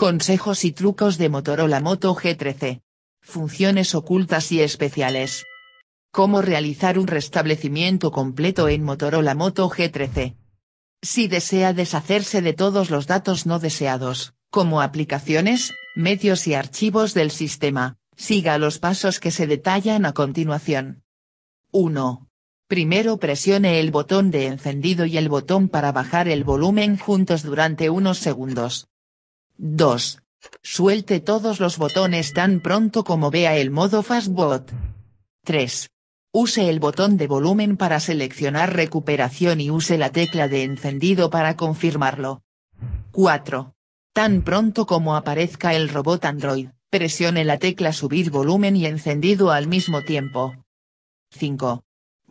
Consejos y trucos de Motorola Moto G13. Funciones ocultas y especiales. Cómo realizar un restablecimiento completo en Motorola Moto G13. Si desea deshacerse de todos los datos no deseados, como aplicaciones, medios y archivos del sistema, siga los pasos que se detallan a continuación. 1. Primero presione el botón de encendido y el botón para bajar el volumen juntos durante unos segundos. 2. Suelte todos los botones tan pronto como vea el modo Fastbot. 3. Use el botón de volumen para seleccionar recuperación y use la tecla de encendido para confirmarlo. 4. Tan pronto como aparezca el robot Android, presione la tecla subir volumen y encendido al mismo tiempo. 5.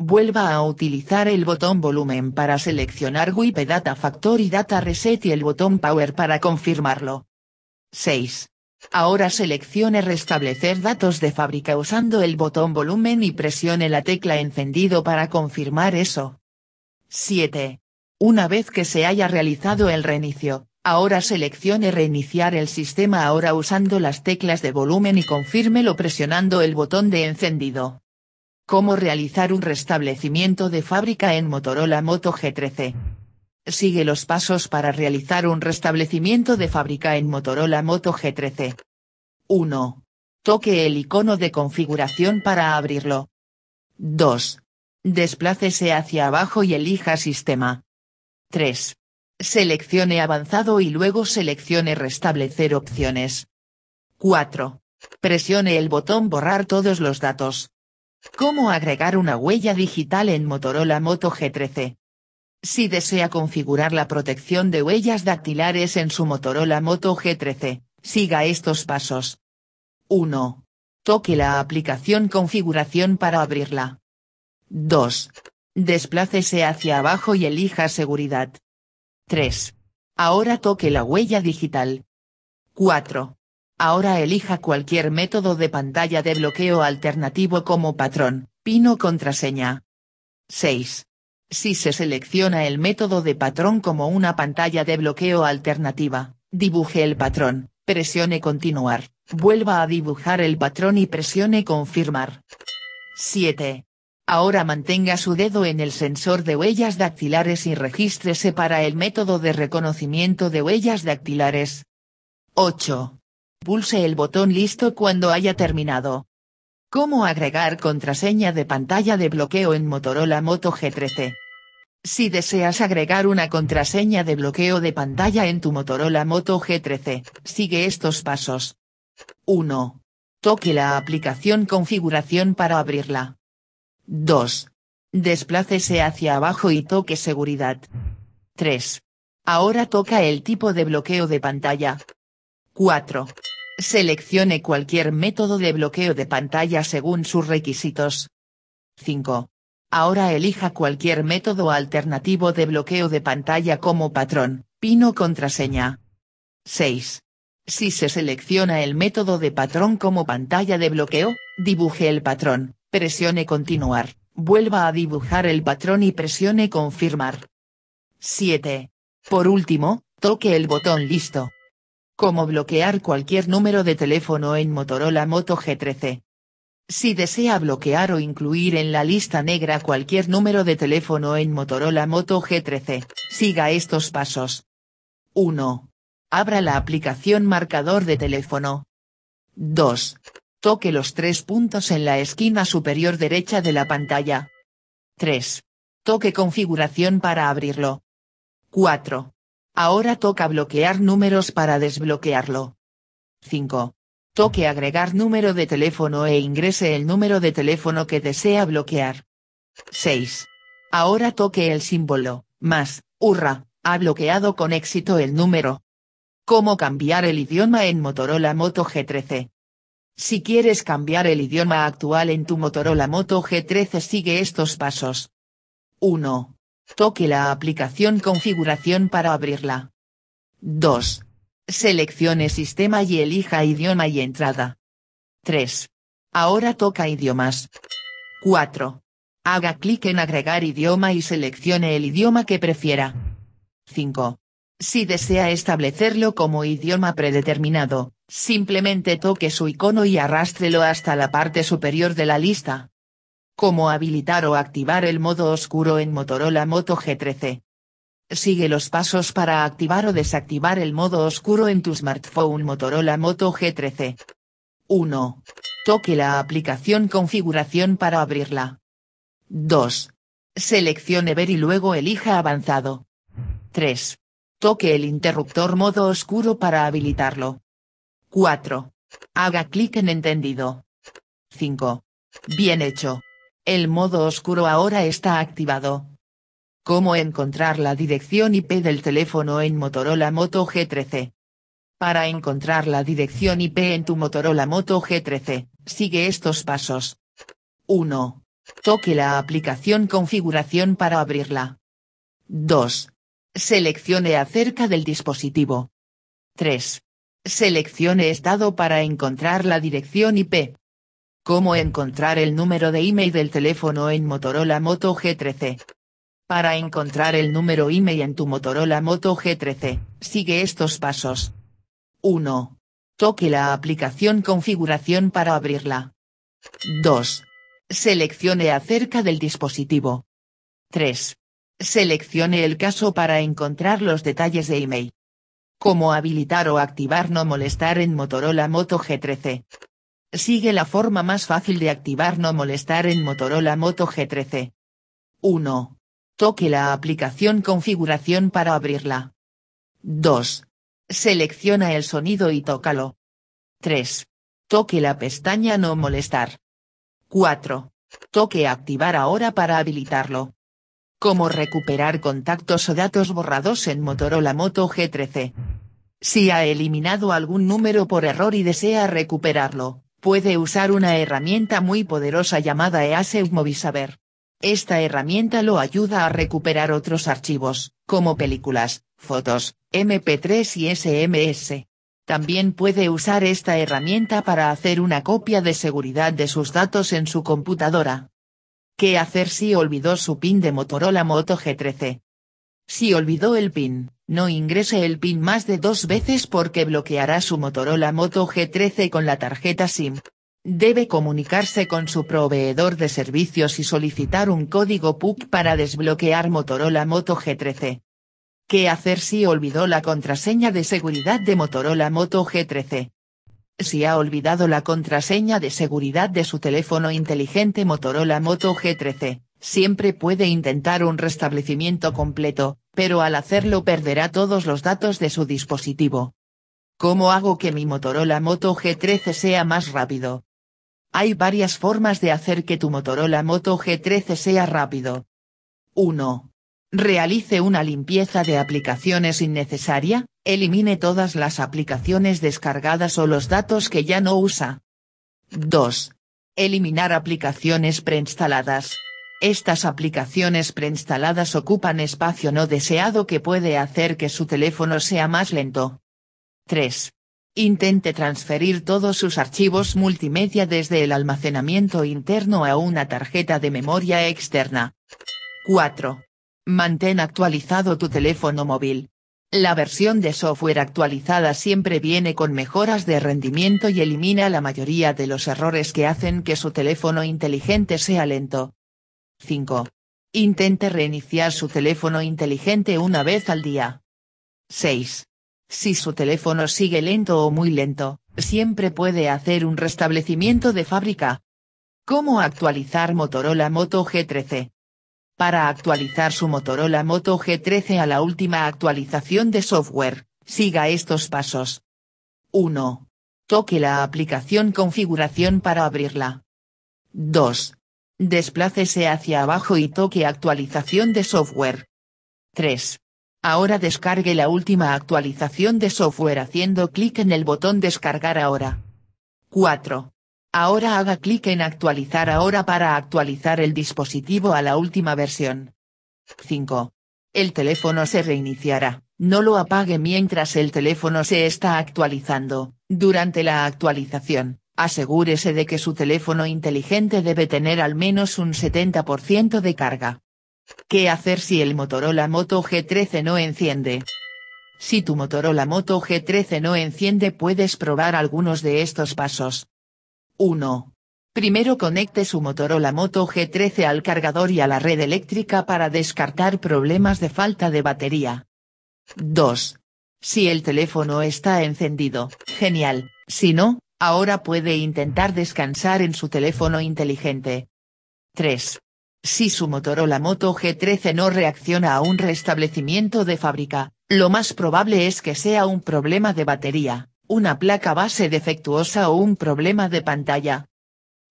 Vuelva a utilizar el botón volumen para seleccionar Wipe Data Factor y Data Reset y el botón Power para confirmarlo. 6. Ahora seleccione Restablecer datos de fábrica usando el botón volumen y presione la tecla encendido para confirmar eso. 7. Una vez que se haya realizado el reinicio, ahora seleccione Reiniciar el sistema ahora usando las teclas de volumen y confírmelo presionando el botón de encendido. Cómo realizar un restablecimiento de fábrica en Motorola Moto G13 sigue los pasos para realizar un restablecimiento de fábrica en Motorola Moto G13. 1. Toque el icono de configuración para abrirlo. 2. Desplácese hacia abajo y elija Sistema. 3. Seleccione Avanzado y luego seleccione Restablecer opciones. 4. Presione el botón Borrar todos los datos. ¿Cómo agregar una huella digital en Motorola Moto G13? si desea configurar la protección de huellas dactilares en su Motorola Moto G13, siga estos pasos. 1. Toque la aplicación Configuración para abrirla. 2. Desplácese hacia abajo y elija Seguridad. 3. Ahora toque la huella digital. 4. Ahora elija cualquier método de pantalla de bloqueo alternativo como patrón, pino o contraseña. 6. Si se selecciona el método de patrón como una pantalla de bloqueo alternativa, dibuje el patrón, presione continuar, vuelva a dibujar el patrón y presione confirmar. 7. Ahora mantenga su dedo en el sensor de huellas dactilares y regístrese para el método de reconocimiento de huellas dactilares. 8. Pulse el botón listo cuando haya terminado. ¿Cómo agregar contraseña de pantalla de bloqueo en Motorola Moto G13? si deseas agregar una contraseña de bloqueo de pantalla en tu Motorola Moto G13, sigue estos pasos. 1. Toque la aplicación Configuración para abrirla. 2. Desplácese hacia abajo y toque Seguridad. 3. Ahora toca el tipo de bloqueo de pantalla. 4. Seleccione cualquier método de bloqueo de pantalla según sus requisitos. 5. Ahora elija cualquier método alternativo de bloqueo de pantalla como patrón, pino contraseña. 6. Si se selecciona el método de patrón como pantalla de bloqueo, dibuje el patrón, presione continuar, vuelva a dibujar el patrón y presione confirmar. 7. Por último, toque el botón listo. Como bloquear cualquier número de teléfono en Motorola Moto G13. Si desea bloquear o incluir en la lista negra cualquier número de teléfono en Motorola Moto G13, siga estos pasos. 1. Abra la aplicación marcador de teléfono. 2. Toque los tres puntos en la esquina superior derecha de la pantalla. 3. Toque configuración para abrirlo. 4. Ahora toca bloquear números para desbloquearlo. 5 toque agregar número de teléfono e ingrese el número de teléfono que desea bloquear. 6. Ahora toque el símbolo, más, hurra, ha bloqueado con éxito el número. Cómo cambiar el idioma en Motorola Moto G13. Si quieres cambiar el idioma actual en tu Motorola Moto G13 sigue estos pasos. 1. Toque la aplicación configuración para abrirla. 2. Seleccione sistema y elija idioma y entrada. 3. Ahora toca idiomas. 4. Haga clic en agregar idioma y seleccione el idioma que prefiera. 5. Si desea establecerlo como idioma predeterminado, simplemente toque su icono y arrástrelo hasta la parte superior de la lista. Cómo habilitar o activar el modo oscuro en Motorola Moto G13. Sigue los pasos para activar o desactivar el modo oscuro en tu smartphone Motorola Moto G13. 1. Toque la aplicación Configuración para abrirla. 2. Seleccione Ver y luego elija Avanzado. 3. Toque el interruptor modo oscuro para habilitarlo. 4. Haga clic en Entendido. 5. Bien hecho. El modo oscuro ahora está activado. Cómo encontrar la dirección IP del teléfono en Motorola Moto G13. Para encontrar la dirección IP en tu Motorola Moto G13, sigue estos pasos. 1. Toque la aplicación Configuración para abrirla. 2. Seleccione acerca del dispositivo. 3. Seleccione estado para encontrar la dirección IP. Cómo encontrar el número de email del teléfono en Motorola Moto G13. Para encontrar el número IMEI e en tu Motorola Moto G13, sigue estos pasos. 1. Toque la aplicación Configuración para abrirla. 2. Seleccione acerca del dispositivo. 3. Seleccione el caso para encontrar los detalles de IMEI. E. Cómo habilitar o activar no molestar en Motorola Moto G13. Sigue la forma más fácil de activar no molestar en Motorola Moto G13. 1. Toque la aplicación Configuración para abrirla. 2. Selecciona el sonido y tócalo. 3. Toque la pestaña No molestar. 4. Toque Activar ahora para habilitarlo. Cómo recuperar contactos o datos borrados en Motorola Moto G13. Si ha eliminado algún número por error y desea recuperarlo, puede usar una herramienta muy poderosa llamada EASE esta herramienta lo ayuda a recuperar otros archivos, como películas, fotos, MP3 y SMS. También puede usar esta herramienta para hacer una copia de seguridad de sus datos en su computadora. ¿Qué hacer si olvidó su PIN de Motorola Moto G13? Si olvidó el PIN, no ingrese el PIN más de dos veces porque bloqueará su Motorola Moto G13 con la tarjeta SIM debe comunicarse con su proveedor de servicios y solicitar un código PUC para desbloquear Motorola Moto G13. ¿Qué hacer si olvidó la contraseña de seguridad de Motorola Moto G13? Si ha olvidado la contraseña de seguridad de su teléfono inteligente Motorola Moto G13, siempre puede intentar un restablecimiento completo, pero al hacerlo perderá todos los datos de su dispositivo. ¿Cómo hago que mi Motorola Moto G13 sea más rápido? Hay varias formas de hacer que tu Motorola Moto G13 sea rápido. 1. Realice una limpieza de aplicaciones innecesaria, elimine todas las aplicaciones descargadas o los datos que ya no usa. 2. Eliminar aplicaciones preinstaladas. Estas aplicaciones preinstaladas ocupan espacio no deseado que puede hacer que su teléfono sea más lento. 3 intente transferir todos sus archivos multimedia desde el almacenamiento interno a una tarjeta de memoria externa. 4. Mantén actualizado tu teléfono móvil. La versión de software actualizada siempre viene con mejoras de rendimiento y elimina la mayoría de los errores que hacen que su teléfono inteligente sea lento. 5. Intente reiniciar su teléfono inteligente una vez al día. 6. Si su teléfono sigue lento o muy lento, siempre puede hacer un restablecimiento de fábrica. ¿Cómo actualizar Motorola Moto G13? Para actualizar su Motorola Moto G13 a la última actualización de software, siga estos pasos. 1. Toque la aplicación Configuración para abrirla. 2. Desplácese hacia abajo y toque Actualización de software. 3. Ahora descargue la última actualización de software haciendo clic en el botón Descargar ahora. 4. Ahora haga clic en Actualizar ahora para actualizar el dispositivo a la última versión. 5. El teléfono se reiniciará. No lo apague mientras el teléfono se está actualizando. Durante la actualización, asegúrese de que su teléfono inteligente debe tener al menos un 70% de carga. ¿Qué hacer si el Motorola Moto G13 no enciende? Si tu Motorola Moto G13 no enciende puedes probar algunos de estos pasos. 1. Primero conecte su Motorola Moto G13 al cargador y a la red eléctrica para descartar problemas de falta de batería. 2. Si el teléfono está encendido, genial, si no, ahora puede intentar descansar en su teléfono inteligente. 3. Si su Motorola Moto G13 no reacciona a un restablecimiento de fábrica, lo más probable es que sea un problema de batería, una placa base defectuosa o un problema de pantalla.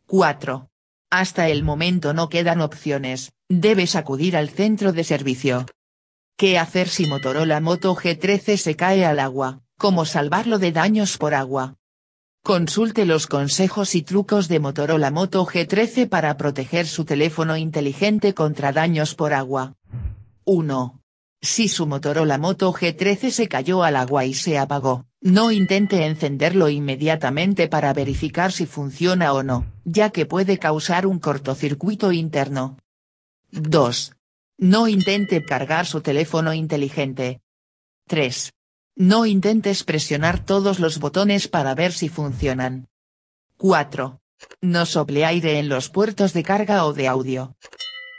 4. Hasta el momento no quedan opciones, debes acudir al centro de servicio. ¿Qué hacer si Motorola Moto G13 se cae al agua? ¿Cómo salvarlo de daños por agua? Consulte los consejos y trucos de Motorola Moto G13 para proteger su teléfono inteligente contra daños por agua. 1. Si su Motorola Moto G13 se cayó al agua y se apagó, no intente encenderlo inmediatamente para verificar si funciona o no, ya que puede causar un cortocircuito interno. 2. No intente cargar su teléfono inteligente. 3. No intentes presionar todos los botones para ver si funcionan. 4. No sople aire en los puertos de carga o de audio.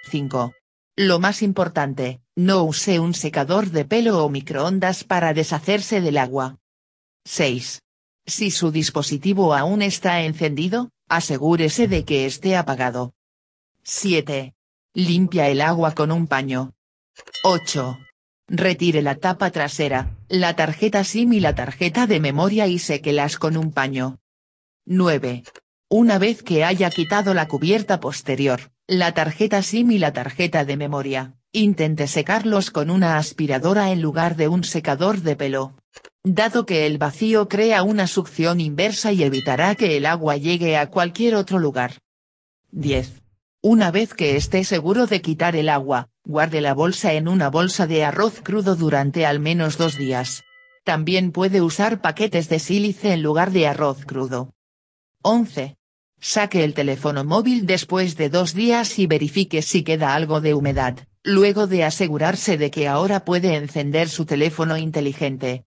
5. Lo más importante, no use un secador de pelo o microondas para deshacerse del agua. 6. Si su dispositivo aún está encendido, asegúrese de que esté apagado. 7. Limpia el agua con un paño. 8. Retire la tapa trasera, la tarjeta SIM y la tarjeta de memoria y séquelas con un paño. 9. Una vez que haya quitado la cubierta posterior, la tarjeta SIM y la tarjeta de memoria, intente secarlos con una aspiradora en lugar de un secador de pelo. Dado que el vacío crea una succión inversa y evitará que el agua llegue a cualquier otro lugar. 10. Una vez que esté seguro de quitar el agua, Guarde la bolsa en una bolsa de arroz crudo durante al menos dos días. También puede usar paquetes de sílice en lugar de arroz crudo. 11. Saque el teléfono móvil después de dos días y verifique si queda algo de humedad, luego de asegurarse de que ahora puede encender su teléfono inteligente.